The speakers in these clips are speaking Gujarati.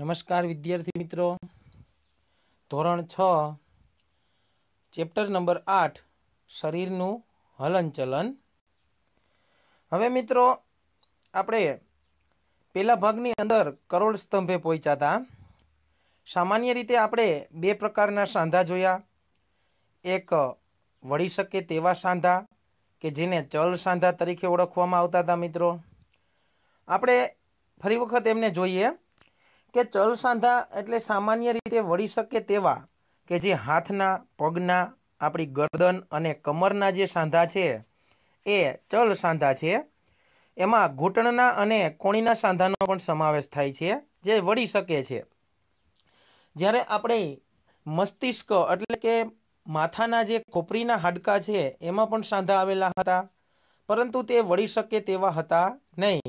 નમસ્કાર વિદ્યાર્થી મિત્રો ધોરણ છ ચેપ્ટર નંબર આઠ શરીરનું હલનચલન હવે મિત્રો આપણે પહેલા ભાગની અંદર કરોડ સ્તંભે પહોંચ્યા હતા સામાન્ય રીતે આપણે બે પ્રકારના સાંધા જોયા એક વળી શકે તેવા સાંધા કે જેને ચલ સાંધા તરીકે ઓળખવામાં આવતા હતા મિત્રો આપણે ફરી વખત એમને જોઈએ કે ચલ સાંધા એટલે સામાન્ય રીતે વળી શકે તેવા કે જે હાથના પગના આપણી ગરદન અને કમરના જે સાંધા છે એ ચલ સાંધા છે એમાં ઘૂંટણના અને કોણીના સાંધાનો પણ સમાવેશ થાય છે જે વળી શકે છે જ્યારે આપણે મસ્તિષ્ક એટલે કે માથાના જે ખોપરીના હાડકા છે એમાં પણ સાંધા આવેલા હતા પરંતુ તે વળી શકે તેવા હતા નહીં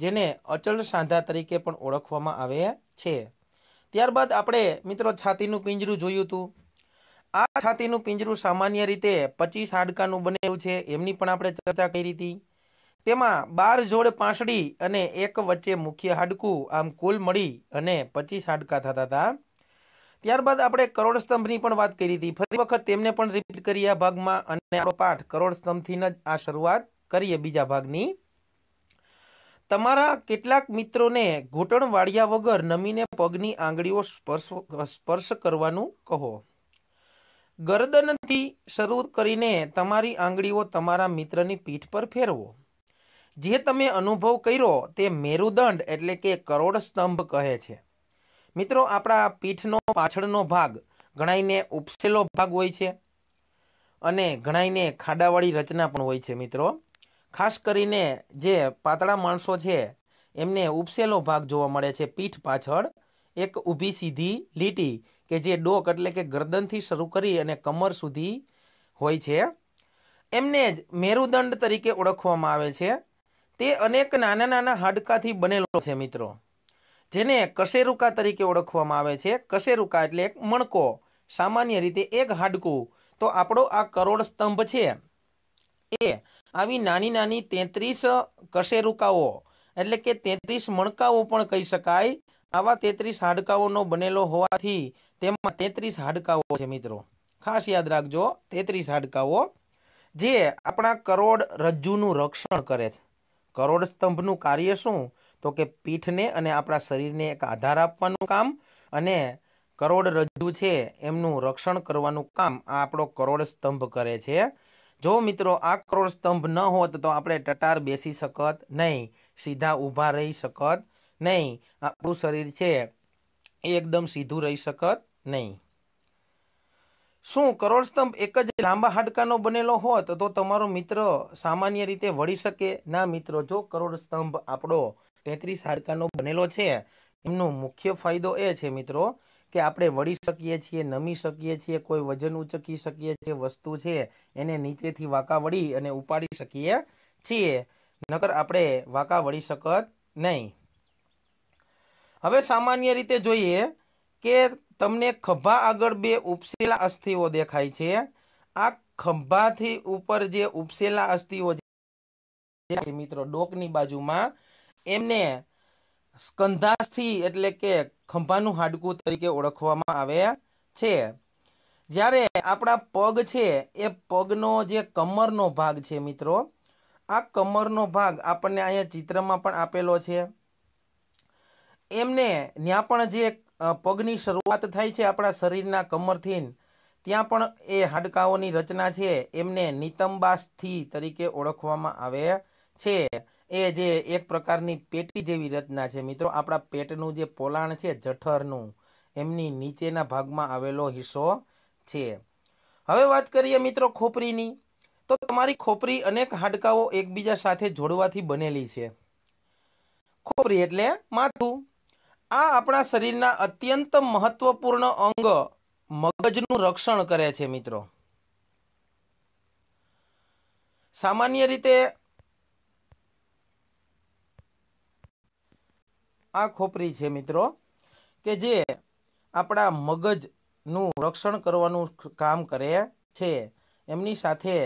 જેને અચલ સાંધા તરીકે પણ ઓળખવામાં આવે છે ત્યારબાદ આપણે મિત્રો છાતીનું પિંજરું જોયું હતું આ છાતીનું પિંજરું સામાન્ય રીતે પચીસ હાડકાનું બનેલું છે એમની પણ આપણે ચર્ચા કરી હતી તેમાં બાર જોડ પાંસડી અને એક વચ્ચે મુખ્ય હાડકું આમ કુલ મળી અને પચીસ હાડકા થતા હતા ત્યારબાદ આપણે કરોડસ્તંભની પણ વાત કરી હતી ફરી વખત તેમને પણ રિપીટ કરી આ ભાગમાં અને આપણો પાઠ કરોડસ્તંભથી જ આ શરૂઆત કરીએ બીજા ભાગની તમારા કેટલાક મિત્રોને ઘૂંટણ વાળ્યા વગર નમીને પગની આંગળીઓ સ્પર્શ સ્પર્શ કરવાનું કહો ગરદનથી શરૂ કરીને તમારી આંગળીઓ તમારા મિત્રની પીઠ પર ફેરવો જે તમે અનુભવ કર્યો તે મેરુદંડ એટલે કે કરોડ સ્તંભ કહે છે મિત્રો આપણા પીઠનો પાછળનો ભાગ ઘણાઈને ઉપસેલો ભાગ હોય છે અને ઘણાઈને ખાડાવાળી રચના પણ હોય છે મિત્રો ખાસ કરીને જે પાતળા માણસો છે એમને ઉપસેલો ભાગ જોવા મળે છે પીઠ પાછળ એક ઊભી સીધી લીટી કે જે ડોક એટલે કે ગરદનથી શરૂ કરી અને કમર સુધી હોય છે એમને જ મેરુદંડ તરીકે ઓળખવામાં આવે છે તે અનેક નાના નાના હાડકાથી બનેલો છે મિત્રો જેને કશેરુકા તરીકે ઓળખવામાં આવે છે કશેરુકા એટલે એક મણકો સામાન્ય રીતે એક હાડકું તો આપણો આ કરોડ સ્તંભ છે એ આવી નાની નાની તેત્રીસ કશેરુકાઓ એટલે કે તેત્રીસ મણકાઓ પણ કહી શકાય આવા તેત્રીસ હાડકાઓનો બનેલો હોવાથી તેમાં તેત્રીસ હાડકાઓ છે મિત્રો ખાસ યાદ રાખજો તેત્રીસ હાડકાઓ જે આપણા કરોડ રજ્જુનું રક્ષણ કરે છે કરોડ સ્તંભનું કાર્ય શું તો કે પીઠને અને આપણા શરીરને એક આધાર આપવાનું કામ અને કરોડરજ્જુ છે એમનું રક્ષણ કરવાનું કામ આ આપણો કરોડ સ્તંભ કરે છે જો મિત્રો આ કરોડ સ્તંભ ન હોત તો આપણે ટટાર બેસી શકત નહીં સીધા ઊભા રહી શકત નહીં આપણું શરીર છે એ એકદમ સીધું રહી શકત નહીં શું કરોડ સ્તંભ એક જ લાંબા હાડકાનો બનેલો હોત તો તમારો મિત્ર સામાન્ય રીતે વળી શકે ના મિત્રો જો કરોડ સ્તંભ આપણો તેત્રીસ હાડકાનો બનેલો છે એમનો મુખ્ય ફાયદો એ છે મિત્રો કે આપણે વળી શકીએ છીએ નમી શકીએ છીએ કોઈ વજન ઉચકી શકીએ છીએ વસ્તુ છે એને નીચેથી વાંકા વળી અને ઉપાડી શકીએ છીએ નકર આપણે વાંકા વળી શકત નહીં હવે સામાન્ય રીતે જોઈએ કે તમને ખભા આગળ બે ઉપસેલા અસ્થિઓ દેખાય છે આ ખંભાથી ઉપર જે ઉપસેલા અસ્થિઓ છે મિત્રો ડોકની બાજુમાં એમને સ્કંધાસ્થિ એટલે કે ખંભાનું હાડકું તરીકે ઓળખવામાં આવે છે જ્યારે આપણા પગ છે એ પગનો જે કમરનો ભાગ છે મિત્રો આ કમરનો ભાગ આપણને અહીંયા ચિત્રમાં પણ આપેલો છે એમને ત્યાં પણ જે પગની શરૂઆત થાય છે આપણા શરીરના કમરથી ત્યાં પણ એ હાડકાઓની રચના છે એમને નિતંબાસ્થિ તરીકે ઓળખવામાં આવે છે એ જે એક પ્રકારની પેટી જેવી રચના છે મિત્રો આપણા પેટનું જે પોલાણ છે જઠરનું એમની નીચેના ભાગમાં આવેલો હિસ્સો છે હવે વાત કરીએ મિત્રો ખોપરીની તો તમારી ખોપરી અનેક હાડકાઓ એકબીજા સાથે જોડવાથી બનેલી છે ખોપરી એટલે માથું આ આપણા શરીરના અત્યંત મહત્વપૂર્ણ અંગ મગજનું રક્ષણ કરે છે મિત્રો સામાન્ય રીતે આ ખોપરી છે મિત્રો કે જે આપણા મગજનું રક્ષણ કરવાનું કામ કરે છે એમની સાથે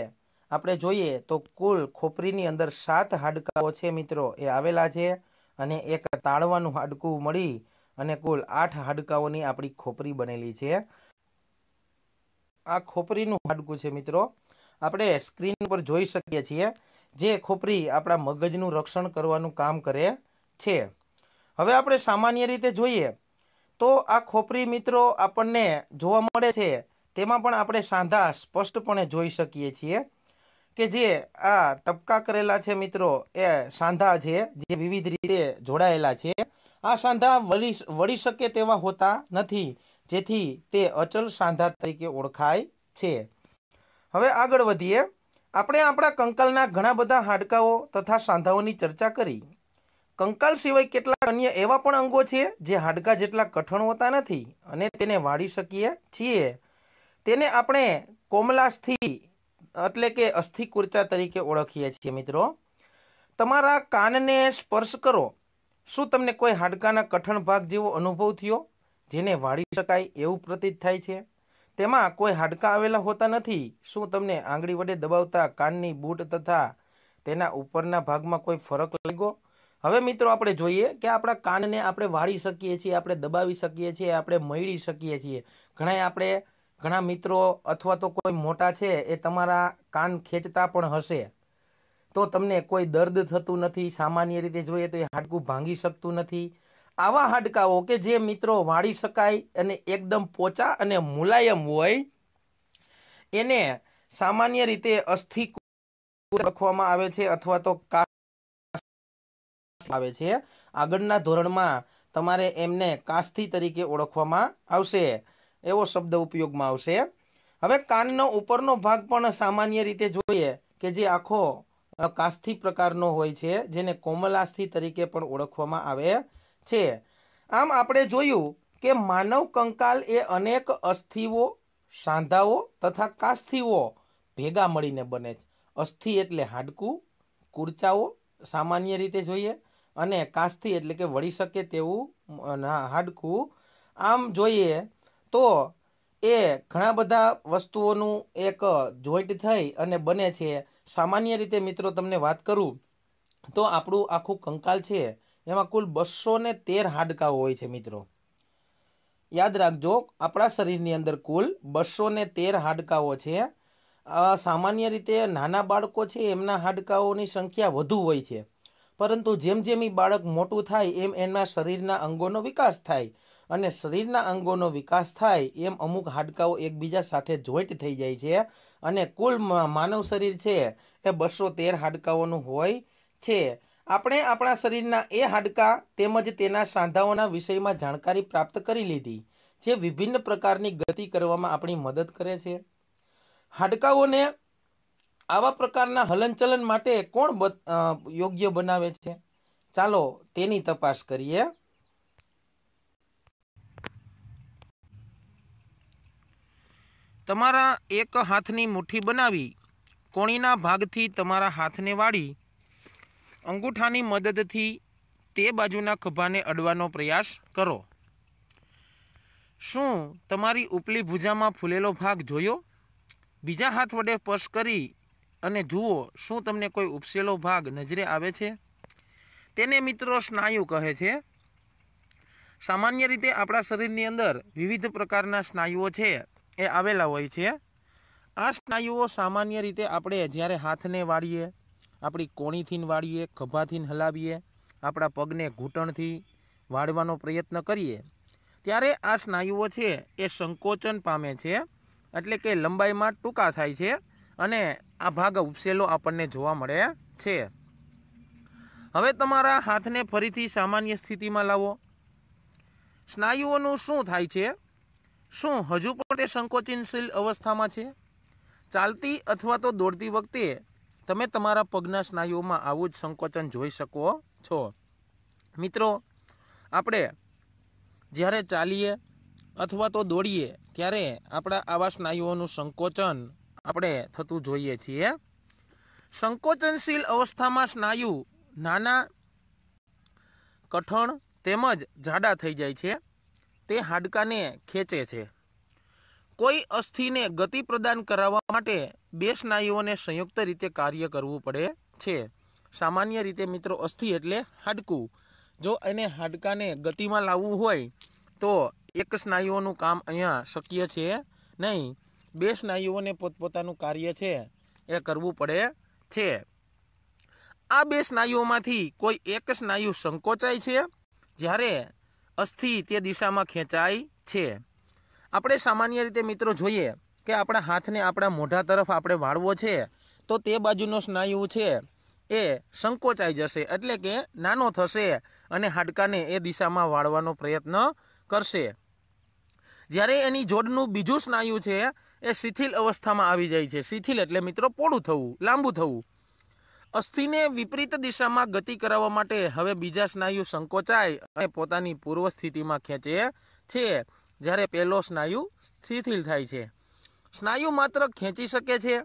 આપણે જોઈએ તો કુલ ખોપરીની અંદર સાત હાડકાઓ છે મિત્રો એ આવેલા છે અને એક તાળવાનું હાડકું મળી અને કુલ આઠ હાડકાઓની આપણી ખોપરી બનેલી છે આ ખોપરીનું હાડકું છે મિત્રો આપણે સ્ક્રીન પર જોઈ શકીએ છીએ જે ખોપરી આપણા મગજનું રક્ષણ કરવાનું કામ કરે છે હવે આપણે સામાન્ય રીતે જોઈએ તો આ ખોપરી મિત્રો આપણને જોવા મળે છે તેમાં પણ આપણે સાંધા સ્પષ્ટપણે જોઈ શકીએ છીએ કે જે આ ટપકા કરેલા છે મિત્રો એ સાંધા છે જે વિવિધ રીતે જોડાયેલા છે આ સાંધા વળી વળી શકે તેવા હોતા નથી જેથી તે અચલ સાંધા તરીકે ઓળખાય છે હવે આગળ વધીએ આપણે આપણા કંકાલના ઘણા બધા હાડકાઓ તથા સાંધાઓની ચર્ચા કરી કંકાલ સિવાય કેટલાક અન્ય એવા પણ અંગો છે જે હાડકા જેટલા કઠણ હોતા નથી અને તેને વાળી શકીએ છીએ તેને આપણે કોમલાસ્થિ એટલે કે અસ્થિ તરીકે ઓળખીએ છીએ મિત્રો તમારા કાનને સ્પર્શ કરો શું તમને કોઈ હાડકાના કઠણ ભાગ જેવો અનુભવ થયો જેને વાળી શકાય એવું પ્રતીત થાય છે તેમાં કોઈ હાડકાં આવેલા હોતા નથી શું તમને આંગળી વડે દબાવતા કાનની બૂટ તથા તેના ઉપરના ભાગમાં કોઈ ફરક લાગ્યો હવે મિત્રો આપણે જોઈએ કે આપણા કાનને આપણે વાળી શકીએ છીએ આપણે દબાવી શકીએ છીએ આપણે મળી શકીએ છીએ ઘણા આપણે ઘણા મિત્રો અથવા તો કોઈ મોટા છે એ તમારા કાન ખેંચતા પણ હશે તો તમને કોઈ દર્દ થતું નથી સામાન્ય રીતે જોઈએ તો એ હાડકું ભાંગી શકતું નથી આવા હાડકાઓ કે જે મિત્રો વાળી શકાય અને એકદમ પોચા અને મુલાયમ હોય એને સામાન્ય રીતે અસ્થિ રાખવામાં આવે છે અથવા તો આવે છે આગળના ધોરણમાં તમારે એમને કાસ્થી તરીકે ઓળખવામાં આવશે એવો શબ્દ ઉપયોગમાં આવશે હવે કાનનો ઉપરનો ભાગ પણ સામાન્ય રીતે જોઈએ કે જે આખો કાસ્થી પ્રકારનો હોય છે જેને કોમલાસ્થિ તરીકે પણ ઓળખવામાં આવે છે આમ આપણે જોયું કે માનવ કંકાલ એ અનેક અસ્થિઓ સાંધાઓ તથા કાસ્થિઓ ભેગા મળીને બને છે અસ્થિ એટલે હાડકું કુર્ચાઓ સામાન્ય રીતે જોઈએ અને કાસ્થી એટલે કે વળી શકે તેવું હાડકું આમ જોઈએ તો એ ઘણા બધા વસ્તુઓનું એક જોઈન્ટ થઈ અને બને છે સામાન્ય રીતે મિત્રો તમને વાત કરું તો આપણું આખું કંકાલ છે એમાં કુલ બસો ને તેર હાડકાઓ હોય છે મિત્રો યાદ રાખજો આપણા શરીરની અંદર કુલ બસો ને તેર હાડકાઓ છે સામાન્ય રીતે નાના બાળકો છે એમના હાડકાઓની સંખ્યા વધુ હોય છે પરંતુ જેમ જેમ એ બાળક મોટું થાય એમ એના શરીરના અંગોનો વિકાસ થાય અને શરીરના અંગોનો વિકાસ થાય એમ અમુક હાડકાઓ એકબીજા સાથે જોઈન્ટ થઈ જાય છે અને કુલ માનવ શરીર છે એ બસો તેર હાડકાઓનું હોય છે આપણે આપણા શરીરના એ હાડકા તેમજ તેના સાંધાઓના વિષયમાં જાણકારી પ્રાપ્ત કરી લીધી જે વિભિન્ન પ્રકારની ગતિ કરવામાં આપણી મદદ કરે છે હાડકાઓને આવા પ્રકારના હલનચલન માટે કોણ યોગ્ય બનાવે છે ચાલો તેની તપાસ કરીએ તમારા એક હાથની મુઠ્ઠી બનાવી કોણીના ભાગથી તમારા હાથને વાળી અંગૂઠાની મદદથી તે બાજુના ખભાને અડવાનો પ્રયાસ કરો શું તમારી ઉપલી ભુજામાં ફૂલેલો ભાગ જોયો બીજા હાથ વડે સ્પર્શ કરી અને જુઓ શું તમને કોઈ ઉપસેલો ભાગ નજરે આવે છે તેને મિત્રો સ્નાયુ કહે છે સામાન્ય રીતે આપણા શરીરની અંદર વિવિધ પ્રકારના સ્નાયુઓ છે એ આવેલા હોય છે આ સ્નાયુઓ સામાન્ય રીતે આપણે જ્યારે હાથને વાળીએ આપણી કોણીથી વાળીએ ખભાથીને હલાવીએ આપણા પગને ઘૂંટણથી વાળવાનો પ્રયત્ન કરીએ ત્યારે આ સ્નાયુઓ છે એ સંકોચન પામે છે એટલે કે લંબાઈમાં ટૂંકા થાય છે અને આ ભાગ ઉપસેલો આપણને જોવા મળે છે હવે તમારા હાથને ફરીથી સામાન્ય સ્થિતિમાં લાવો સ્નાયુઓનું શું થાય છે શું હજુ પણ તે સંકોચનશીલ અવસ્થામાં છે ચાલતી અથવા તો દોડતી વખતે તમે તમારા પગના સ્નાયુઓમાં આવું જ સંકોચન જોઈ શકો છો મિત્રો આપણે જ્યારે ચાલીએ અથવા તો દોડીએ ત્યારે આપણા આવા સ્નાયુઓનું સંકોચન આપણે થતું જોઈએ છીએ સંકોચનશીલ અવસ્થામાં સ્નાયુ નાના કઠણ તેમજ જાડા થઈ જાય છે તે હાડકાને ખેંચે છે કોઈ અસ્થિને ગતિ પ્રદાન કરાવવા માટે બે સ્નાયુઓને સંયુક્ત રીતે કાર્ય કરવું પડે છે સામાન્ય રીતે મિત્રો અસ્થિ એટલે હાડકું જો એને હાડકાને ગતિમાં લાવવું હોય તો એક સ્નાયુઓનું કામ અહીંયા શક્ય છે નહીં બે સ્નાયુઓને પોતપોતાનું કાર્ય છે એ કરવું પડે છે આ બે સ્નાયુઓમાંથી કોઈ એક સ્નાયુ સંકોચાય છે જ્યારે અસ્થિ તે દિશામાં ખેંચાય છે આપણે સામાન્ય રીતે મિત્રો જોઈએ કે આપણા હાથને આપણા મોઢા તરફ આપણે વાળવો છે તો તે બાજુનો સ્નાયુ છે એ સંકોચાઈ જશે એટલે કે નાનો થશે અને હાડકાને એ દિશામાં વાળવાનો પ્રયત્ન કરશે જ્યારે એની જોડનું બીજું સ્નાયુ છે એ શિથિલ અવસ્થામાં આવી જાય છે શિથિલ એટલે મિત્રો પોળું થવું લાંબુ થવું અસ્થિને વિપરીત દિશામાં ગતિ કરાવવા માટે હવે બીજા સ્નાયુ સંકોચાય અને પોતાની પૂર્વ સ્થિતિમાં ખેંચે છે જ્યારે પહેલો સ્નાયુ શિથિલ થાય છે સ્નાયુ માત્ર ખેંચી શકે છે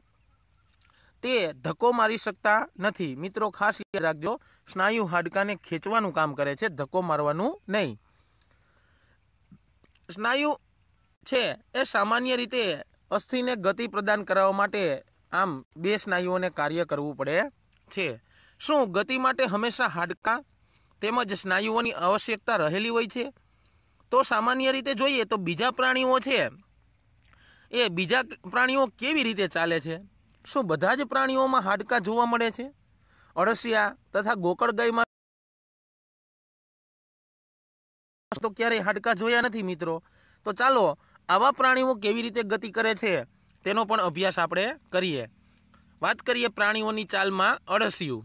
તે ધક્કો મારી શકતા નથી મિત્રો ખાસ યાદ રાખજો સ્નાયુ હાડકાને ખેંચવાનું કામ કરે છે ધક્કો મારવાનું નહીં સ્નાયુ છે એ સામાન્ય રીતે અસ્થિને ગતિ પ્રદાન કરાવવા માટે આમ બે સ્નાયુઓને કાર્ય કરવું પડે છે શું ગતિ માટે હંમેશા હાડકાં તેમજ સ્નાયુઓની આવશ્યકતા રહેલી હોય છે તો સામાન્ય રીતે જોઈએ તો બીજા પ્રાણીઓ છે એ બીજા પ્રાણીઓ કેવી રીતે ચાલે છે શું બધા જ પ્રાણીઓમાં હાડકાં જોવા મળે છે અળસિયા તથા ગોકળ ગાયમાં તો ક્યારેય હાડકાં જોયા નથી મિત્રો તો ચાલો આવા પ્રાણીઓ કેવી રીતે ગતિ કરે છે તેનો પણ અભ્યાસ આપણે કરીએ વાત કરીએ પ્રાણીઓની ચાલમાં અળસિયું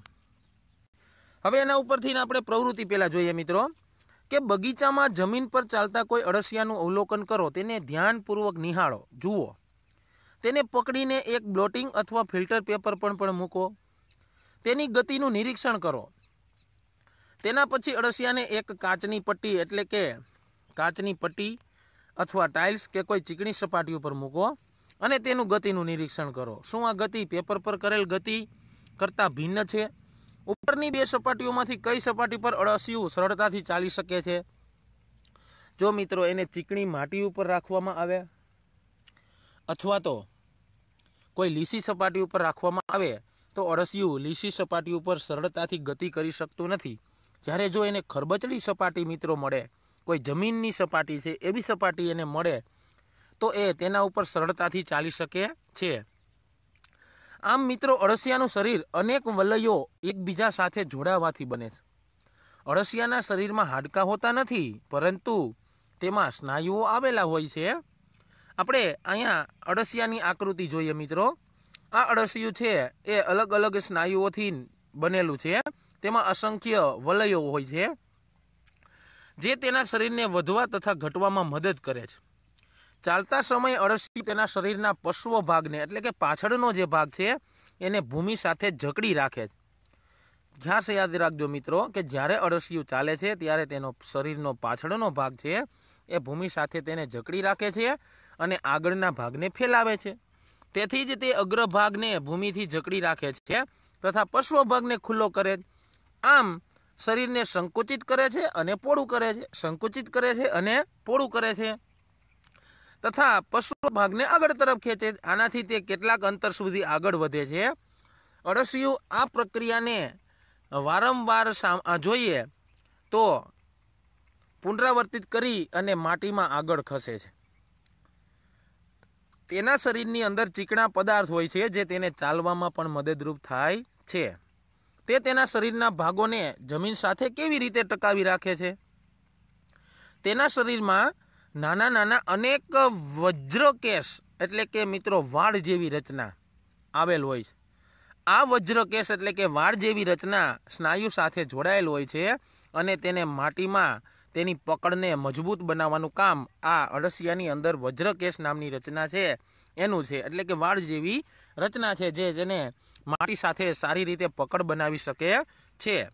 હવે એના ઉપરથી આપણે પ્રવૃત્તિ પહેલાં જોઈએ મિત્રો કે બગીચામાં જમીન પર ચાલતા કોઈ અળસિયાનું અવલોકન કરો તેને ધ્યાનપૂર્વક નિહાળો જુઓ તેને પકડીને એક બ્લોટિંગ અથવા ફિલ્ટર પેપર પણ પણ મૂકો તેની ગતિનું નિરીક્ષણ કરો તેના પછી અળસિયાને એક કાચની પટ્ટી એટલે કે કાચની પટ્ટી અથવા ટાઇલ્સ કે કોઈ ચીકણી સપાટી ઉપર મૂકો અને તેનું ગતિનું નિરીક્ષણ કરો શું આ ગતિ પેપર પર કરેલ ગતિ કરતાં ભિન્ન છે ઉપરની બે સપાટીઓમાંથી કઈ સપાટી પર અળસિયું સરળતાથી ચાલી શકે છે જો મિત્રો એને ચીકણી માટી ઉપર રાખવામાં આવે અથવા તો કોઈ લીસી સપાટી ઉપર રાખવામાં આવે તો અળસિયું લીસી સપાટી ઉપર સરળતાથી ગતિ કરી શકતું નથી જ્યારે જો એને ખરબચડી સપાટી મિત્રો મળે કોઈ જમીનની સપાટી છે એવી સપાટી એને મળે તો એ તેના ઉપર સરળતાથી ચાલી શકે છે આમ મિત્રો અળસિયાનું શરીર અનેક વલયો એકબીજા સાથે જોડાવાથી બને છે અળસિયાના શરીરમાં હાડકાં હોતા નથી પરંતુ તેમાં સ્નાયુઓ આવેલા હોય છે આપણે અહીંયા અળસિયાની આકૃતિ જોઈએ મિત્રો આ અળસિયું છે એ અલગ અલગ સ્નાયુઓથી બનેલું છે તેમાં અસંખ્ય વલયો હોય છે જે તેના શરીરને વધવા તથા ઘટવામાં મદદ કરે છે ચાલતા સમયે અળસિયું તેના શરીરના પશ્વ ભાગને એટલે કે પાછળનો જે ભાગ છે એને ભૂમિ સાથે જકડી રાખે છે ખાસ યાદ રાખજો મિત્રો કે જ્યારે અળસિયું ચાલે છે ત્યારે તેનો શરીરનો પાછળનો ભાગ છે એ ભૂમિ સાથે તેને જકડી રાખે છે અને આગળના ભાગને ફેલાવે છે તેથી જ તે અગ્રભાગને ભૂમિથી જકડી રાખે છે તથા પશ્વ ભાગને ખુલ્લો કરે આમ શરીરને સંકુચિત કરે છે અને પોળું કરે છે સંકુચિત કરે છે અને પોળું કરે છે તથા પશુ ભાગને આગળ તરફ ખેંચે આનાથી તે કેટલાક અંતર સુધી આગળ વધે છે અળસિયું આ પ્રક્રિયાને વારંવાર જોઈએ તો પુનરાવર્તિત કરી અને માટીમાં આગળ ખસે છે તેના શરીરની અંદર ચીકણા પદાર્થ હોય છે જે તેને ચાલવામાં પણ મદદરૂપ થાય છે તે તેના શરીરના ભાગોને જમીન સાથે કેવી રીતે ટકાવી રાખે છે તેના શરીરમાં નાના નાના અનેક વજ્ર વજ્રકેશ એટલે કે મિત્રો વાળ જેવી રચના આવેલ હોય છે આ વજ્ર વજ્રકેશ એટલે કે વાળ જેવી રચના સ્નાયુ સાથે જોડાયેલ હોય છે અને તેને માટીમાં તેની પકડને મજબૂત બનાવવાનું કામ આ અળસિયાની અંદર વજ્ર વજ્રકેશ નામની રચના છે એનું છે એટલે કે વાળ જેવી રચના છે જે જેને માટી સાથે સારી રીતે પકડ બનાવી શકે છે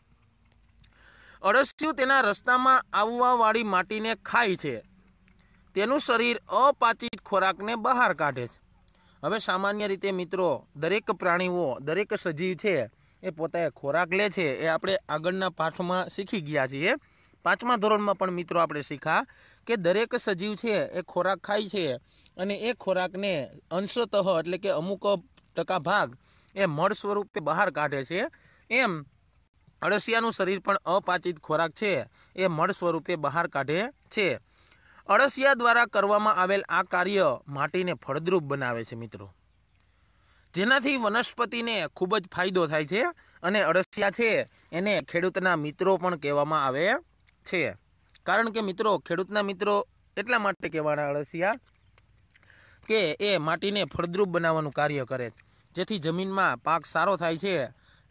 અળસિયું તેના રસ્તામાં આવવાવાળી માટીને ખાય છે તેનું શરીર અપાચિત ખોરાકને બહાર કાઢે છે હવે સામાન્ય રીતે મિત્રો દરેક પ્રાણીઓ દરેક સજીવ છે એ પોતાએ ખોરાક લે છે એ આપણે આગળના પાઠમાં શીખી ગયા છીએ પાંચમા ધોરણમાં પણ મિત્રો આપણે શીખા કે દરેક સજીવ છે એ ખોરાક ખાય છે અને એ ખોરાકને અંશતઃ એટલે કે અમુક ટકા ભાગ એ મળ સ્વરૂપે બહાર કાઢે છે એમ અળસિયાનું શરીર પણ અપાચિત ખોરાક છે એ મળ સ્વરૂપે બહાર કાઢે છે અળસિયા દ્વારા કરવામાં આવેલ આ કાર્ય માટીને ફળદ્રુપ બનાવે છે મિત્રો જેનાથી વનસ્પતિને ખૂબ જ ફાયદો થાય છે અને અળસિયા છે એને ખેડૂતના મિત્રો પણ કહેવામાં આવે છે કારણ કે મિત્રો ખેડૂતના મિત્રો એટલા માટે કહેવાના અળસિયા કે એ માટીને ફળદ્રુપ બનાવવાનું કાર્ય કરે છે જેથી જમીનમાં પાક સારો થાય છે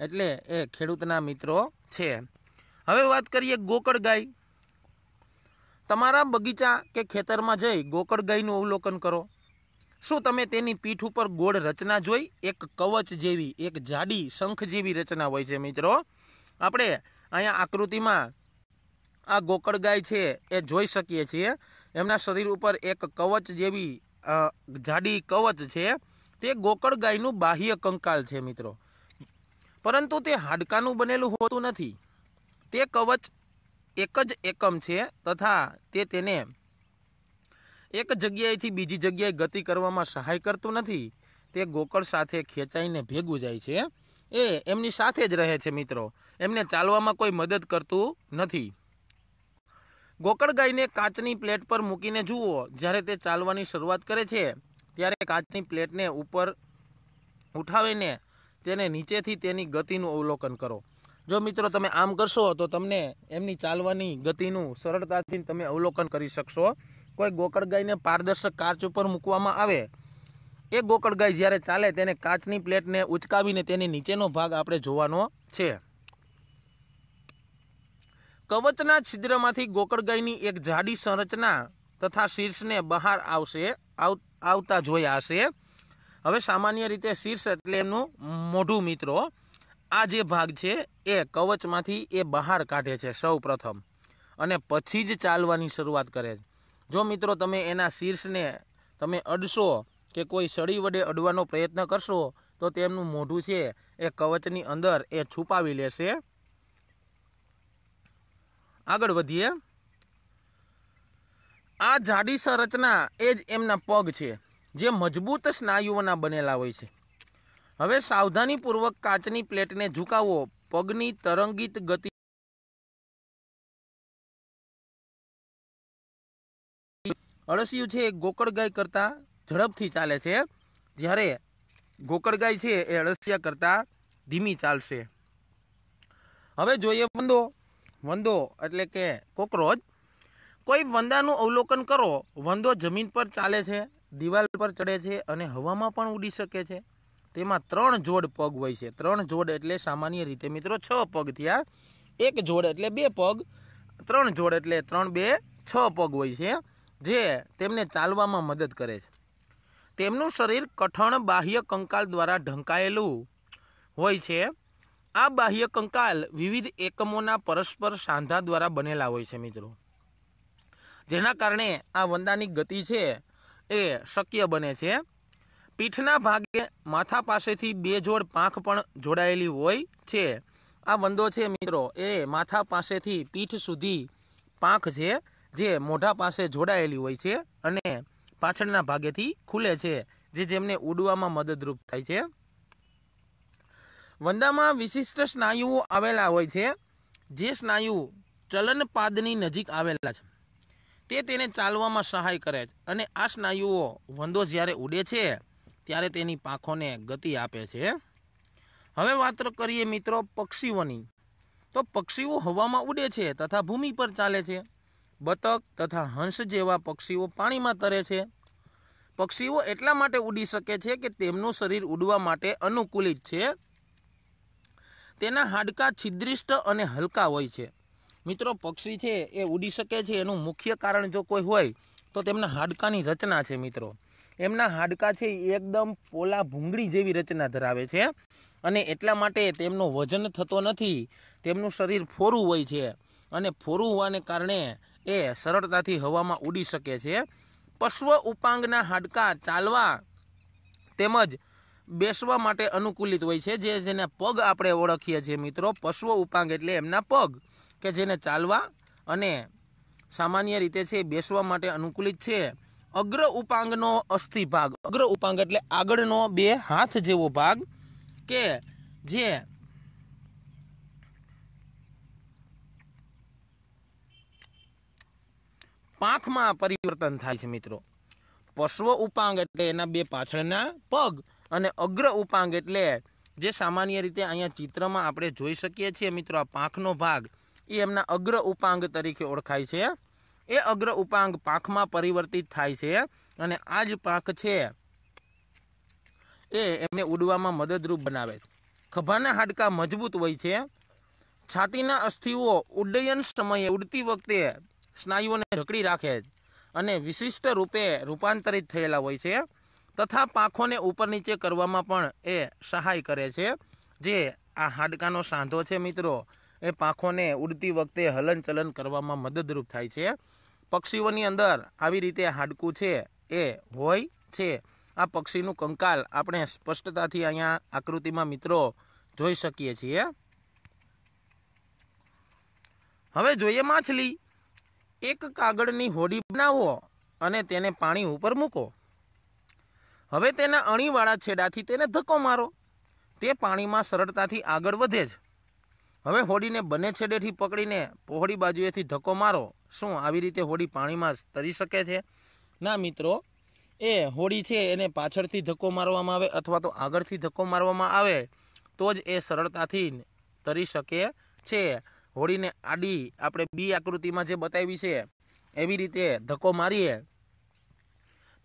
એટલે એ ખેડૂતના મિત્રો છે હવે વાત કરીએ ગોકળ ગાય તમારા બગીચા કે ખેતરમાં જઈ ગોકળ ગાયનું અવલોકન કરો શું તમે તેની પીઠ ઉપર ગોળ રચના જોઈ એક કવચ જેવી એક જાડી શંખ જેવી રચના હોય છે મિત્રો આપણે અહીંયા આકૃતિમાં આ ગોકળ ગાય છે એ જોઈ શકીએ છીએ એમના શરીર ઉપર એક કવચ જેવી જાડી કવચ છે તે ગોકળ ગાયનું બાહ્ય કંકાલ છે મિત્રો પરંતુ તે હાડકાનું બનેલું હોતું નથી તે કવચ એક જ એકમ છે તથા તે તેને એક જગ્યાએથી બીજી જગ્યાએ ગતિ કરવામાં સહાય કરતું નથી તે ગોકળ સાથે ખેંચાઈને ભેગું જાય છે એ એમની સાથે જ રહે છે મિત્રો એમને ચાલવામાં કોઈ મદદ કરતું નથી ગોકળ ગાયને કાચની પ્લેટ પર મૂકીને જુઓ જ્યારે તે ચાલવાની શરૂઆત કરે છે ત્યારે કાચની પ્લેટને ઉપર ઉઠાવીને તેને નીચેથી તેની ગતિનું અવલોકન કરો જો મિત્રો તમે આમ કરશો તો તમને એમની ચાલવાની ગતિનું સરળતાથી તમે અવલોકન કરી શકશો કોઈ ગોકળ પારદર્શક કાચ ઉપર મૂકવામાં આવે એ ગોકળ જ્યારે ચાલે તેને કાચની પ્લેટને ઉચકાવીને તેની નીચેનો ભાગ આપણે જોવાનો છે કવચના છિદ્રમાંથી ગોકળ ગાયની એક જાડી સંરચના તથા શીર્ષને બહાર આવશે આવ આવતા જોયા હશે હવે સામાન્ય રીતે શીર્ષ એટલે એમનું મોઢું મિત્રો આ જે ભાગ છે એ કવચમાંથી એ બહાર કાઢે છે સૌ અને પછી જ ચાલવાની શરૂઆત કરે છે જો મિત્રો તમે એના શીર્ષને તમે અડશો કે કોઈ સળી વડે અડવાનો પ્રયત્ન કરશો તો તેમનું મોઢું છે એ કવચની અંદર એ છુપાવી લેશે આગળ વધીએ આ જાડી સંરચના એ જ એમના પગ છે જે મજબૂત સ્નાયુઓના બનેલા હોય છે હવે સાવધાનીપૂર્વક કાચની પ્લેટને ઝુકાવો પગની તરંગિત ગતિ અળસિયું છે એ ગોકળ ગાય કરતાં ઝડપથી ચાલે છે જ્યારે ગોકળ ગાય છે એ અળસિયા કરતાં ધીમી ચાલશે હવે જોઈએ વંદો વંદો એટલે કે કોકરોચ કોઈ વંદાનું અવલોકન કરો વંદો જમીન પર ચાલે છે દિવાલ પર ચડે છે અને હવામાં પણ ઉડી શકે છે તેમાં ત્રણ જોડ પગ હોય છે ત્રણ જોડ એટલે સામાન્ય રીતે મિત્રો છ પગ થયા એક જોડ એટલે બે પગ ત્રણ જોડ એટલે ત્રણ બે છ પગ હોય છે જે તેમને ચાલવામાં મદદ કરે છે તેમનું શરીર કઠણ બાહ્ય કંકાલ દ્વારા ઢંકાયેલું હોય છે આ બાહ્ય કંકાલ વિવિધ એકમોના પરસ્પર સાંધા દ્વારા બનેલા હોય છે મિત્રો જેના કારણે આ વંદાની ગતિ છે એ શક્ય બને છે પીઠના ભાગે માથા પાસેથી બે જોડ પાંખ પણ જોડાયેલી હોય છે આ વંદો છે મિત્રો એ માથા પાસેથી પીઠ સુધી પાંખ છે જે મોઢા પાસે જોડાયેલી હોય છે અને પાછળના ભાગેથી ખુલે છે જે જેમને ઉડવામાં મદદરૂપ થાય છે વંદામાં વિશિષ્ટ સ્નાયુઓ આવેલા હોય છે જે સ્નાયુ ચલનપાદની નજીક આવેલા છે તે તેને ચાલવામાં સહાય કરે છે અને આ સ્નાયુઓ વંદો જ્યારે ઉડે છે ત્યારે તેની પાંખોને ગતિ આપે છે હવે વાત કરીએ મિત્રો પક્ષીઓની તો પક્ષીઓ હવામાં ઉડે છે તથા ભૂમિ પર ચાલે છે બતક તથા હંસ જેવા પક્ષીઓ પાણીમાં તરે છે પક્ષીઓ એટલા માટે ઉડી શકે છે કે તેમનું શરીર ઉડવા માટે અનુકૂલિત છે તેના હાડકાં છિદ્રિષ્ટ અને હલકા હોય છે મિત્રો પક્ષી છે એ ઉડી શકે છે એનું મુખ્ય કારણ જો કોઈ હોય તો તેમના હાડકાની રચના છે મિત્રો એમના હાડકા છે એકદમ પોલા ભૂંગળી જેવી રચના ધરાવે છે અને એટલા માટે તેમનો વજન થતો નથી તેમનું શરીર ફોરું હોય છે અને ફોરું હોવાને કારણે એ સરળતાથી હવામાં ઉડી શકે છે પશ્વ ઉપાંગના હાડકા ચાલવા તેમજ બેસવા માટે અનુકૂલિત હોય છે જે જેને પગ આપણે ઓળખીએ છીએ મિત્રો પશ્વ ઉપાંગ એટલે એમના પગ કે જેને ચાલવા અને સામાન્ય રીતે છે બેસવા માટે અનુકૂલિત છે અગ્ર ઉપાંગનો અસ્થિ ભાગ અગ્ર ઉપાંગ એટલે આગળનો બે હાથ જેવો ભાગ કે જે પાંખમાં પરિવર્તન થાય છે મિત્રો પશ્વ ઉપાંગ એટલે એના બે પાછળના પગ અને અગ્ર ઉપાંગ એટલે જે સામાન્ય રીતે અહીંયા ચિત્રમાં આપણે જોઈ શકીએ છીએ મિત્રો આ પાંખનો ભાગ એ એમના અગ્ર ઉપાંગ તરીકે ઓળખાય છે એ અગ્ર ઉપાંગ પાકમાં પરિવર્તિત થાય છે અને આ જ પાક છે એ એમને ઉડવામાં મદદરૂપ બનાવે છે ખભાના હાડકા મજબૂત હોય છે છાતીના અસ્થિઓ ઉડ્ડયન સમયે ઉડતી વખતે સ્નાયુઓને જકડી રાખે છે અને વિશિષ્ટ રૂપે રૂપાંતરિત થયેલા હોય છે તથા પાંખોને ઉપર નીચે કરવામાં પણ એ સહાય કરે છે જે આ હાડકાનો સાંધો છે મિત્રો એ પાંખોને ઉડતી વખતે હલનચલન કરવામાં મદદરૂપ થાય છે પક્ષીઓની અંદર આવી રીતે હાડકું છે એ હોય છે આ પક્ષીનું કંકાલ આપણે સ્પષ્ટતાથી અહીંયા આકૃતિમાં મિત્રો જોઈ શકીએ છીએ હવે જોઈએ માછલી એક કાગળની હોડી બનાવો અને તેને પાણી ઉપર મૂકો હવે તેના અણીવાળા છેડાથી તેને ધક્કો મારો તે પાણીમાં સરળતાથી આગળ વધે છે હવે હોડીને બંને છેડેથી પકડીને પહોળી બાજુએથી ધક્કો મારો શું આવી રીતે હોડી પાણીમાં તરી શકે છે ના મિત્રો એ હોડી છે એને પાછળથી ધક્કો મારવામાં આવે અથવા તો આગળથી ધક્કો મારવામાં આવે તો જ એ સરળતાથી તરી શકે છે હોડીને આડી આપણે બી આકૃતિમાં જે બતાવી છે એવી રીતે ધક્કો મારીએ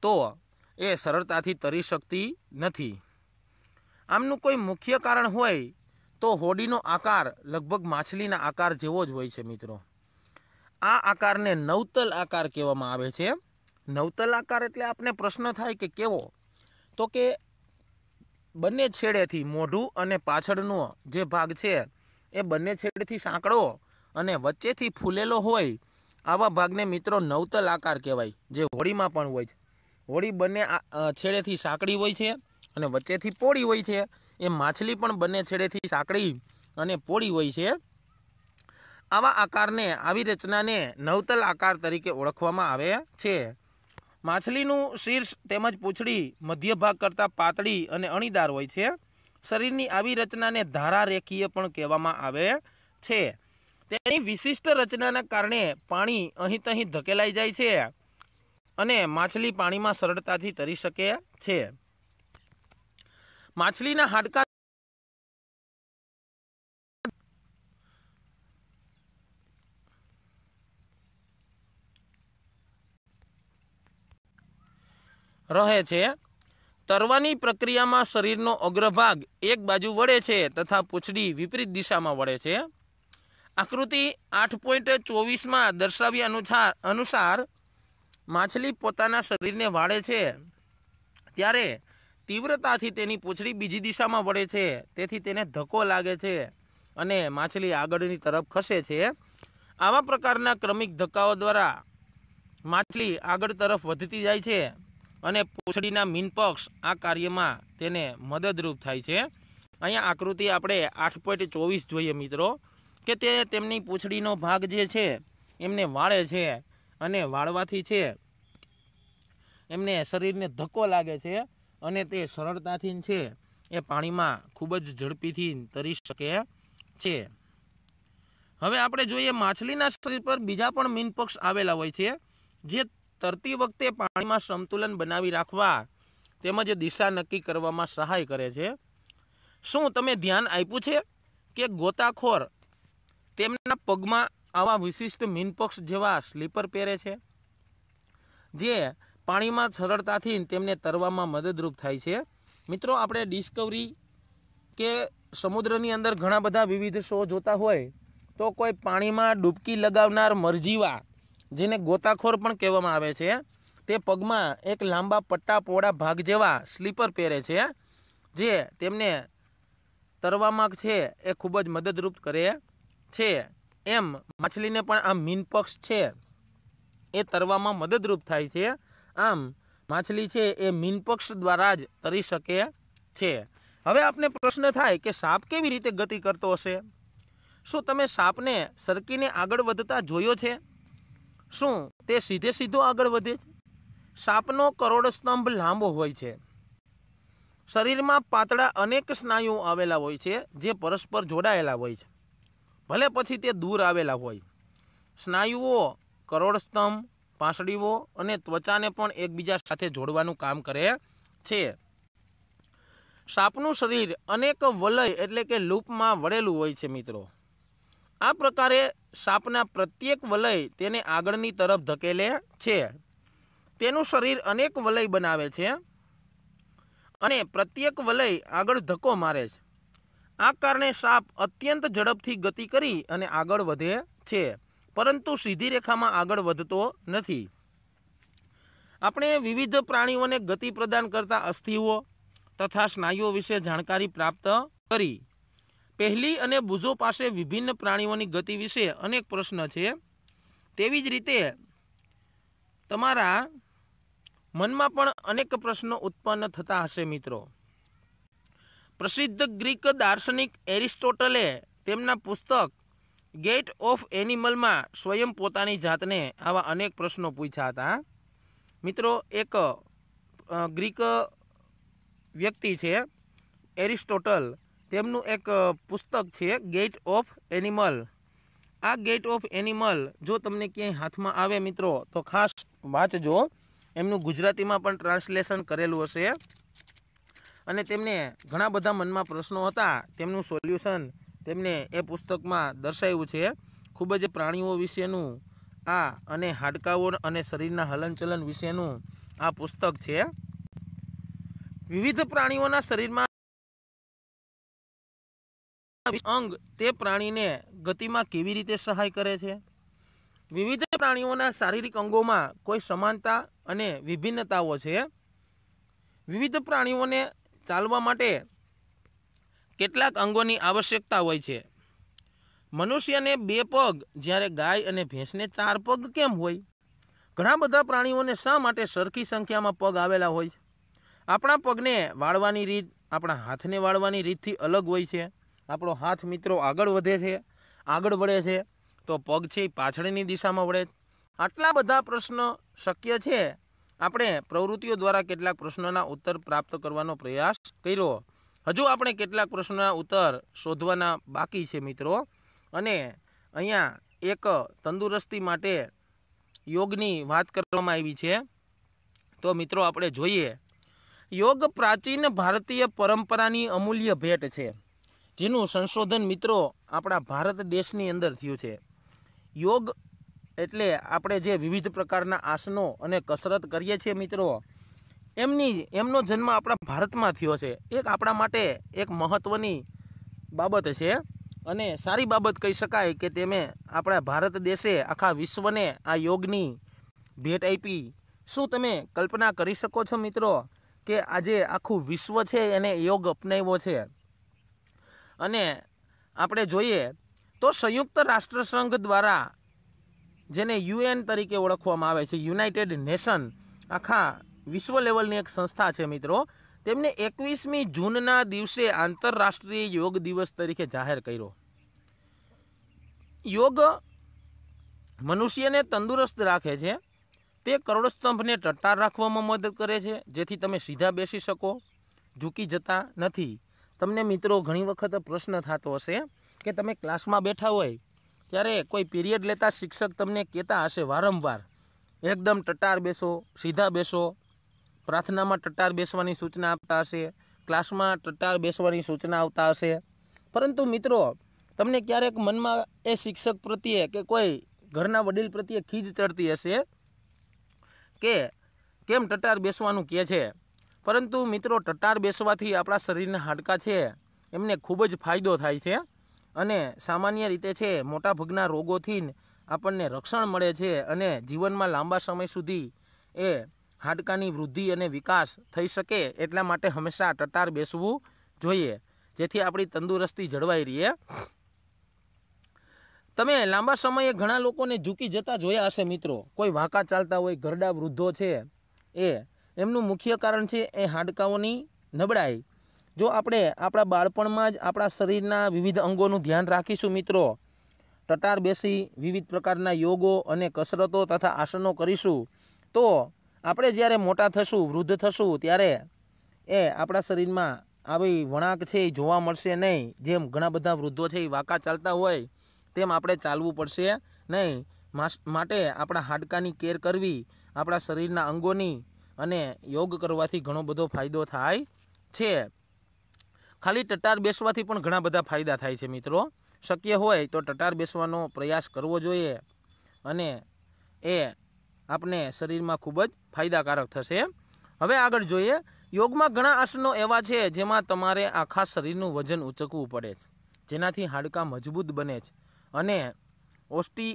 તો એ સરળતાથી તરી શકતી નથી આમનું કોઈ મુખ્ય કારણ હોય તો હોડીનો આકાર લગભગ માછલીના આકાર જેવો જ હોય છે મિત્રો આ આકારને નવતલ આકાર કહેવામાં આવે છે નવતલ આકાર એટલે આપણે પ્રશ્ન થાય કે કેવો તો કે બંને છેડેથી મોઢું અને પાછળનો જે ભાગ છે એ બંને છેડેથી સાંકળો અને વચ્ચેથી ફૂલેલો હોય આવા ભાગને મિત્રો નવતલ આકાર કહેવાય જે હોળીમાં પણ હોય છે હોળી બંને છેડેથી સાંકળી હોય છે અને વચ્ચેથી પોળી હોય છે એ માછલી પણ બંને છેડેથી સાંકળી અને પોળી હોય છે આવા આકારને આવી રચનાને નવતલ આકાર તરીકે ઓળખવામાં આવે છે માછલીનું શીર્ષ તેમજ પૂંછડી મધ્ય ભાગ કરતાં પાતળી અને અણીદાર હોય છે શરીરની આવી રચનાને ધારારેખીય પણ કહેવામાં આવે છે તેની વિશિષ્ટ રચનાના કારણે પાણી અહીં તહીં ધકેલાઈ જાય છે અને માછલી પાણીમાં સરળતાથી તરી શકે છે માછલીના હાડકા રહે છે તરવાની પ્રક્રિયામાં શરીરનો અગ્રભાગ એક બાજુ વળે છે તથા પૂંછડી વિપરીત દિશામાં વળે છે આકૃતિ આઠ પોઈન્ટ ચોવીસમાં દર્શાવ્યા અનુસાર અનુસાર માછલી પોતાના શરીરને વાળે છે ત્યારે તીવ્રતાથી તેની પૂંછડી બીજી દિશામાં વળે છે તેથી તેને ધક્કો લાગે છે અને માછલી આગળની તરફ ખસે છે આવા પ્રકારના ક્રમિક ધક્કાઓ દ્વારા માછલી આગળ તરફ વધતી જાય છે અને પૂંછડીના મીનપક્ષ આ કાર્યમાં તેને મદદરૂપ થાય છે અહીંયા આકૃતિ આપણે આઠ પોઈન્ટ ચોવીસ જોઈએ મિત્રો કે તે તેમની પૂંછડીનો ભાગ જે છે એમને વાળે છે અને વાળવાથી છે એમને શરીરને ધક્કો લાગે છે અને તે સરળતાથી છે એ પાણીમાં ખૂબ જ ઝડપીથી તરી શકે છે હવે આપણે જોઈએ માછલીના શરીર પર બીજા પણ મીનપક્ષ આવેલા હોય છે જે તરતી વખતે પાણીમાં સંતુલન બનાવી રાખવા તેમજ દિશા નક્કી કરવામાં સહાય કરે છે શું તમે ધ્યાન આપ્યું છે કે ગોતાખોર તેમના પગમાં આવા વિશિષ્ટ મીનપક્ષ જેવા સ્લીપર પહેરે છે જે પાણીમાં સરળતાથી તેમને તરવામાં મદદરૂપ થાય છે મિત્રો આપણે ડિસ્કવરી કે સમુદ્રની અંદર ઘણા બધા વિવિધ શો જોતા હોય તો કોઈ પાણીમાં ડૂબકી લગાવનાર મરજીવા જેને ગોતાખોર પણ કહેવામાં આવે છે તે પગમાં એક લાંબા પટ્ટા પોળા ભાગ જેવા સ્લીપર પહેરે છે જે તેમને તરવામાં છે એ ખૂબ જ મદદરૂપ કરે છે એમ માછલીને પણ આ મીનપક્ષ છે એ તરવામાં મદદરૂપ થાય છે આમ માછલી છે એ મીનપક્ષ દ્વારા જ તરી શકે છે હવે આપને પ્રશ્ન થાય કે સાપ કેવી રીતે ગતિ કરતો હશે શું તમે સાપને સરકીને આગળ વધતા જોયો છે શું તે સીધે સીધો આગળ વધે છે સાપનો કરોડસ્તંભ લાંબો હોય છે શરીરમાં પાતળા અનેક સ્નાયુઓ આવેલા હોય છે જે પરસ્પર જોડાયેલા હોય છે ભલે પછી તે દૂર આવેલા હોય સ્નાયુઓ કરોડસ્તંભ પાંસળીઓ અને ત્વચાને પણ એકબીજા સાથે જોડવાનું કામ કરે છે સાપનું શરીર અનેક વલય એટલે કે લૂપમાં વળેલું હોય છે મિત્રો આ પ્રકારે સાપના પ્રત્યેક વલય તેને આગળની તરફ ધકેલે છે તેનું શરીર અનેક વલય બનાવે છે અને પ્રત્યેક વલય આગળ ધક્કો મારે છે આ કારણે સાપ અત્યંત ઝડપથી ગતિ કરી અને આગળ વધે છે પરંતુ સીધી રેખામાં આગળ વધતો નથી આપણે વિવિધ પ્રાણીઓને ગતિ પ્રદાન કરતા અસ્થિઓ તથા સ્નાયુઓ વિશે જાણકારી પ્રાપ્ત કરી પહેલી અને બુઝો પાસે વિભિન્ન પ્રાણીઓની ગતિ વિશે અનેક પ્રશ્ન છે તેવી જ રીતે તમારા મનમાં પણ અનેક પ્રશ્નો ઉત્પન્ન થતા હશે મિત્રો પ્રસિદ્ધ ગ્રીક દાર્શનિક એરિસ્ટોટલે તેમના પુસ્તક ગેટ ઓફ એનિમલમાં સ્વયં પોતાની જાતને આવા અનેક પ્રશ્નો પૂછ્યા હતા મિત્રો એક ગ્રીક વ્યક્તિ છે એરિસ્ટોટલ તેમનું એક પુસ્તક છે ગેટ ઓફ એનિમલ આ ગેટ ઓફ એનિમલ જો તમને ક્યાંય હાથમાં આવે મિત્રો તો ખાસ વાંચજો એમનું ગુજરાતીમાં પણ ટ્રાન્સલેશન કરેલું હશે અને તેમને ઘણા બધા મનમાં પ્રશ્નો હતા તેમનું સોલ્યુશન તેમને એ પુસ્તકમાં દર્શાવ્યું છે ખૂબ જ પ્રાણીઓ વિશેનું આ અને હાડકાઓ અને શરીરના હલનચલન વિશેનું આ પુસ્તક છે વિવિધ પ્રાણીઓના શરીરમાં અંગ તે પ્રાણીને ગતિમાં કેવી રીતે સહાય કરે છે વિવિધ પ્રાણીઓના શારીરિક અંગોમાં કોઈ સમાનતા અને વિભિન્નતાઓ છે વિવિધ પ્રાણીઓને ચાલવા માટે કેટલાક અંગોની આવશ્યકતા હોય છે મનુષ્યને બે પગ જ્યારે ગાય અને ભેંસને ચાર પગ કેમ હોય ઘણા બધા પ્રાણીઓને શા માટે સરખી સંખ્યામાં પગ આવેલા હોય છે આપણા પગને વાળવાની રીત આપણા હાથને વાળવાની રીતથી અલગ હોય છે આપણો હાથ મિત્રો આગળ વધે છે આગળ વળે છે તો પગ છે એ પાછળની દિશામાં વળે આટલા બધા પ્રશ્નો શક્ય છે આપણે પ્રવૃત્તિઓ દ્વારા કેટલાક પ્રશ્નોના ઉત્તર પ્રાપ્ત કરવાનો પ્રયાસ કર્યો હજુ આપણે કેટલાક પ્રશ્નોના ઉત્તર શોધવાના બાકી છે મિત્રો અને અહીંયા એક તંદુરસ્તી માટે યોગની વાત કરવામાં આવી છે તો મિત્રો આપણે જોઈએ યોગ પ્રાચીન ભારતીય પરંપરાની અમૂલ્ય ભેટ છે જેનું સંશોધન મિત્રો આપણા ભારત દેશની અંદર થયું છે યોગ એટલે આપણે જે વિવિધ પ્રકારના આસનો અને કસરત કરીએ છીએ મિત્રો એમની એમનો જન્મ આપણા ભારતમાં થયો છે એક આપણા માટે એક મહત્ત્વની બાબત છે અને સારી બાબત કહી શકાય કે તેમે આપણા ભારત દેશે આખા વિશ્વને આ યોગની ભેટ આપી શું તમે કલ્પના કરી શકો છો મિત્રો કે આજે આખું વિશ્વ છે એને યોગ અપનાવ્યો છે અને આપણે જોઈએ તો સંયુક્ત રાષ્ટ્રસંઘ દ્વારા જેને યુએન તરીકે ઓળખવામાં આવે છે યુનાઇટેડ નેશન આખા વિશ્વ લેવલની એક સંસ્થા છે મિત્રો તેમને એકવીસમી જૂનના દિવસે આંતરરાષ્ટ્રીય યોગ દિવસ તરીકે જાહેર કર્યો યોગ મનુષ્યને તંદુરસ્ત રાખે છે તે કરોડસ્તંભને ટટ્ટાર રાખવામાં મદદ કરે છે જેથી તમે સીધા બેસી શકો ઝૂકી જતા નથી તમને મિત્રો ઘણી વખત પ્રશ્ન થતો હશે કે તમે ક્લાસમાં બેઠા હોય ત્યારે કોઈ પીરિયડ લેતા શિક્ષક તમને કહેતા હશે વારંવાર એકદમ ટટાર બેસો સીધા બેસો પ્રાર્થનામાં ટટાર બેસવાની સૂચના આપતા હશે ક્લાસમાં ટટાર બેસવાની સૂચના આવતા હશે પરંતુ મિત્રો તમને ક્યારેક મનમાં એ શિક્ષક પ્રત્યે કે કોઈ ઘરના વડીલ પ્રત્યે ખીજ ચડતી હશે કે કેમ ટટ્ટાર બેસવાનું કહે છે પરંતુ મિત્રો ટટ્ટાર બેસવાથી આપણા શરીરના હાડકાં છે એમને ખૂબ જ ફાયદો થાય છે અને સામાન્ય રીતે છે મોટાભાગના રોગોથી આપણને રક્ષણ મળે છે અને જીવનમાં લાંબા સમય સુધી એ હાડકાની વૃદ્ધિ અને વિકાસ થઈ શકે એટલા માટે હંમેશા ટટાર બેસવું જોઈએ જેથી આપણી તંદુરસ્તી જળવાઈ રહીએ તમે લાંબા સમયે ઘણા લોકોને ઝૂકી જતા જોયા હશે મિત્રો કોઈ વાંકા ચાલતા હોય ઘરડા વૃદ્ધો છે એ એમનું મુખ્ય કારણ છે એ હાડકાઓની નબળાઈ જો આપણે આપણા બાળપણમાં જ આપણા શરીરના વિવિધ અંગોનું ધ્યાન રાખીશું મિત્રો ટટાર બેસી વિવિધ પ્રકારના યોગો અને કસરતો તથા આસનો કરીશું તો આપણે જ્યારે મોટા થશું વૃદ્ધ થશું ત્યારે એ આપણા શરીરમાં આવી વણાંક છે એ જોવા મળશે નહીં જેમ ઘણા બધા વૃદ્ધો છે એ વાંકા ચાલતા હોય તેમ આપણે ચાલવું પડશે નહીં માટે આપણા હાડકાની કેર કરવી આપણા શરીરના અંગોની અને યોગ કરવાથી ઘણો બધો ફાયદો થાય છે ખાલી ટટાર બેસવાથી પણ ઘણા બધા ફાયદા થાય છે મિત્રો શક્ય હોય તો ટટાર બેસવાનો પ્રયાસ કરવો જોઈએ અને એ આપને શરીરમાં ખૂબ જ ફાયદાકારક થશે હવે આગળ જોઈએ યોગમાં ઘણા આસનો એવા છે જેમાં તમારે આખા શરીરનું વજન ઉચકવું પડે છે જેનાથી હાડકાં મજબૂત બને છે અને ઓસ્ટી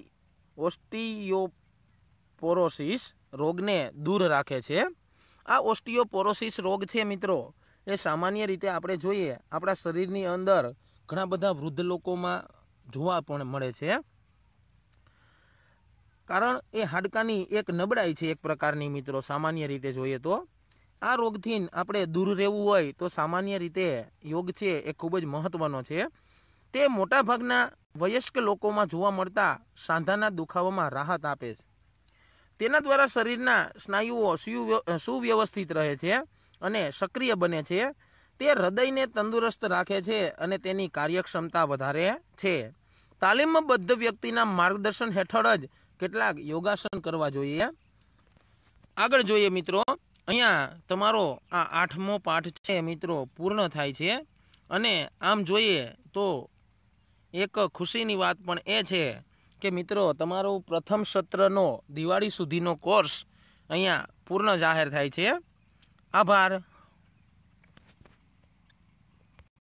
ઓસ્ટિયોપોરોસિસ રોગને દૂર રાખે છે આ ઓસ્ટિયોપોરોસિસ રોગ છે મિત્રો એ સામાન્ય રીતે આપણે જોઈએ આપણા શરીરની અંદર ઘણા બધા વૃદ્ધ લોકોમાં જોવા પણ મળે છે કારણ એ હાડકાની એક નબળાઈ છે એક પ્રકારની મિત્રો સામાન્ય રીતે જોઈએ તો આ રોગથી આપણે દૂર રહેવું હોય તો સામાન્ય રીતે યોગ છે એ ખૂબ જ મહત્ત્વનો છે તે મોટાભાગના વયસ્ક લોકોમાં જોવા મળતા સાંધાના દુખાવામાં રાહત આપે છે તેના દ્વારા શરીરના સ્નાયુઓ સુવ્યવસ્થિત રહે છે અને સક્રિય બને છે તે હૃદયને તંદુરસ્ત રાખે છે અને તેની કાર્યક્ષમતા વધારે છે તાલીમબદ્ધ વ્યક્તિના માર્ગદર્શન હેઠળ જ કેટલાક યોગાસન કરવા જોઈએ આગળ જોઈએ મિત્રો અહીંયા તમારો આ આઠમો પાઠ છે મિત્રો પૂર્ણ થાય છે અને આમ જોઈએ તો એક ખુશીની વાત પણ એ છે કે મિત્રો તમારો પ્રથમ સત્રનો દિવાળી સુધીનો કોર્સ અહીંયા પૂર્ણ જાહેર થાય છે આભાર